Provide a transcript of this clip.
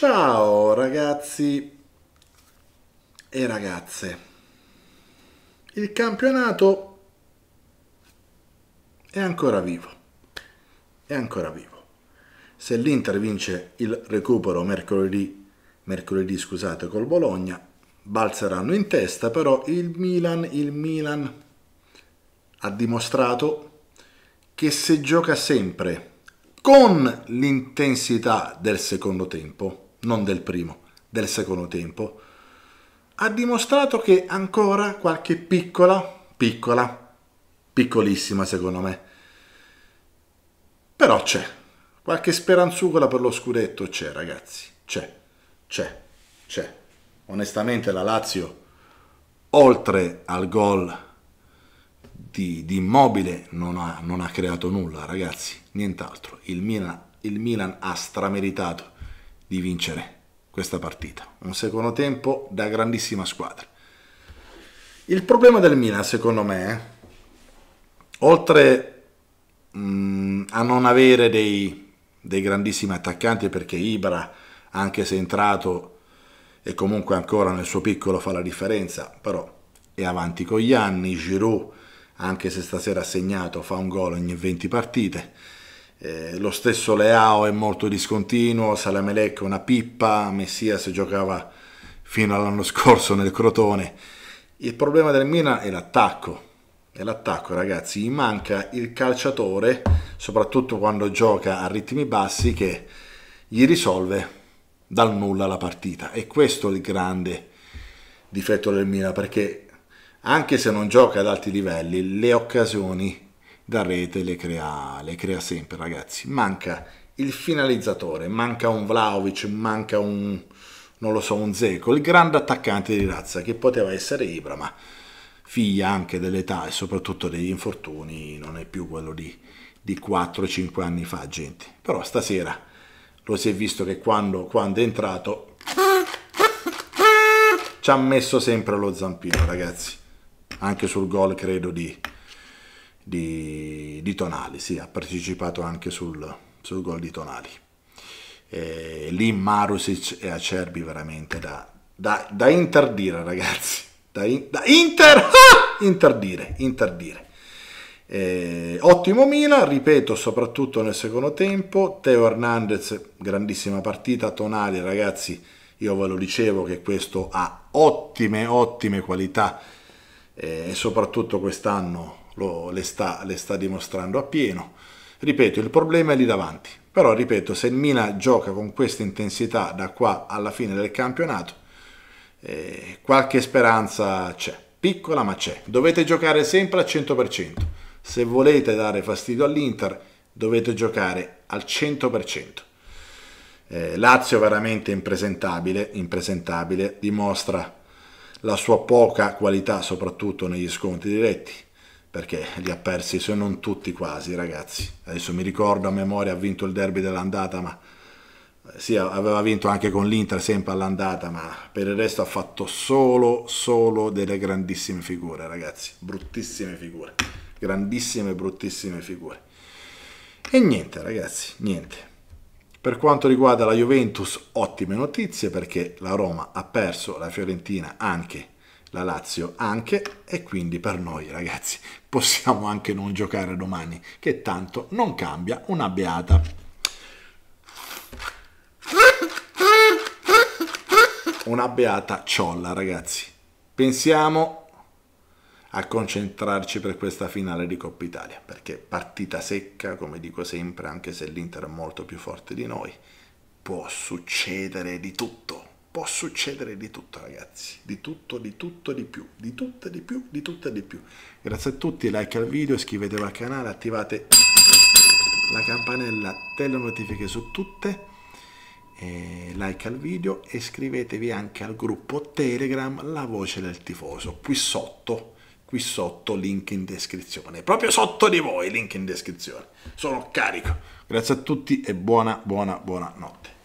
Ciao ragazzi e ragazze. Il campionato è ancora vivo. È ancora vivo. Se l'Inter vince il recupero mercoledì, mercoledì scusate, col Bologna, balzeranno in testa, però il Milan, il Milan ha dimostrato che se gioca sempre con l'intensità del secondo tempo, non del primo, del secondo tempo, ha dimostrato che ancora qualche piccola, piccola, piccolissima secondo me, però c'è, qualche speranzugola per lo scudetto c'è ragazzi, c'è, c'è, c'è. Onestamente la Lazio, oltre al gol di, di, Immobile non ha, non ha, creato nulla, ragazzi, nient'altro. Il Milan, il Milan ha strameritato di vincere questa partita. Un secondo tempo da grandissima squadra. Il problema del Milan, secondo me, eh, oltre mh, mm, a non avere dei, dei, grandissimi attaccanti, perché Ibra, anche se è entrato e comunque ancora nel suo piccolo fa la differenza, però è avanti con gli anni, Giroud, anche se stasera ha segnato, fa un gol ogni 20 partite eh, lo stesso Leao è molto discontinuo, Salamelec è una pippa, Messias giocava fino all'anno scorso nel Crotone. Il problema del Milan è l'attacco. È l'attacco, ragazzi. Gli manca il calciatore, soprattutto quando gioca a ritmi bassi, che gli risolve dal nulla la partita. E questo è il grande difetto del Milan, perché anche se non gioca ad alti livelli, le occasioni da rete le crea, le crea sempre, ragazzi. Manca il finalizzatore, manca un Vlaovic, manca un, non lo so, un Zeco, il grande attaccante di razza che poteva essere Ibra, ma figlia anche dell'età e soprattutto degli infortuni, non è più quello di, di 4-5 anni fa, gente. Però stasera lo si è visto che quando, quando è entrato ci ha messo sempre lo zampino, ragazzi. Anche sul gol, credo, di, di, di Tonali, sì, ha partecipato anche sul, sul gol di Tonali. E lì Marusic e Acerbi veramente da, da, da interdire ragazzi, da, in, da inter, ah! interdire, interdire. Eh, ottimo Mina, ripeto, soprattutto nel secondo tempo. Teo Hernandez, grandissima partita. Tonali, ragazzi, io ve lo dicevo che questo ha ottime, ottime qualità e soprattutto quest'anno lo, le, sta, le sta dimostrando appieno. Ripeto, il problema è lì davanti. Però, ripeto, se il Milan gioca con questa intensità da qua alla fine del campionato, eh, qualche speranza c'è. Piccola ma c'è. Dovete giocare sempre al 100%. Se volete dare fastidio all'Inter, dovete giocare al 100%. Eh, Lazio veramente impresentabile, impresentabile, dimostra la sua poca qualità soprattutto negli sconti diretti perché li ha persi se non tutti quasi ragazzi. Adesso mi ricordo a memoria ha vinto il derby dell'andata, ma eh, sì, aveva vinto anche con l'Inter sempre all'andata, ma per il resto ha fatto solo, solo delle grandissime figure ragazzi, bruttissime figure, grandissime, bruttissime figure. E niente ragazzi, niente. Per quanto riguarda la Juventus, ottime notizie perché la Roma ha perso la Fiorentina anche la Lazio anche e quindi per noi ragazzi possiamo anche non giocare domani che tanto non cambia una beata. Una beata ciolla ragazzi. Pensiamo a concentrarci per questa finale di Coppa Italia, perché partita secca, come dico sempre, anche se l'Inter è molto più forte di noi, può succedere di tutto può succedere di tutto ragazzi, di tutto, di tutto, di più, di tutto, di più, di tutto di più. Grazie a tutti, like al video, iscrivetevi al canale, attivate la campanella delle notifiche su tutte, like al video e iscrivetevi anche al gruppo Telegram La Voce del Tifoso, qui sotto, qui sotto link in descrizione, proprio sotto di voi link in descrizione, sono carico. Grazie a tutti e buona, buona, buona notte.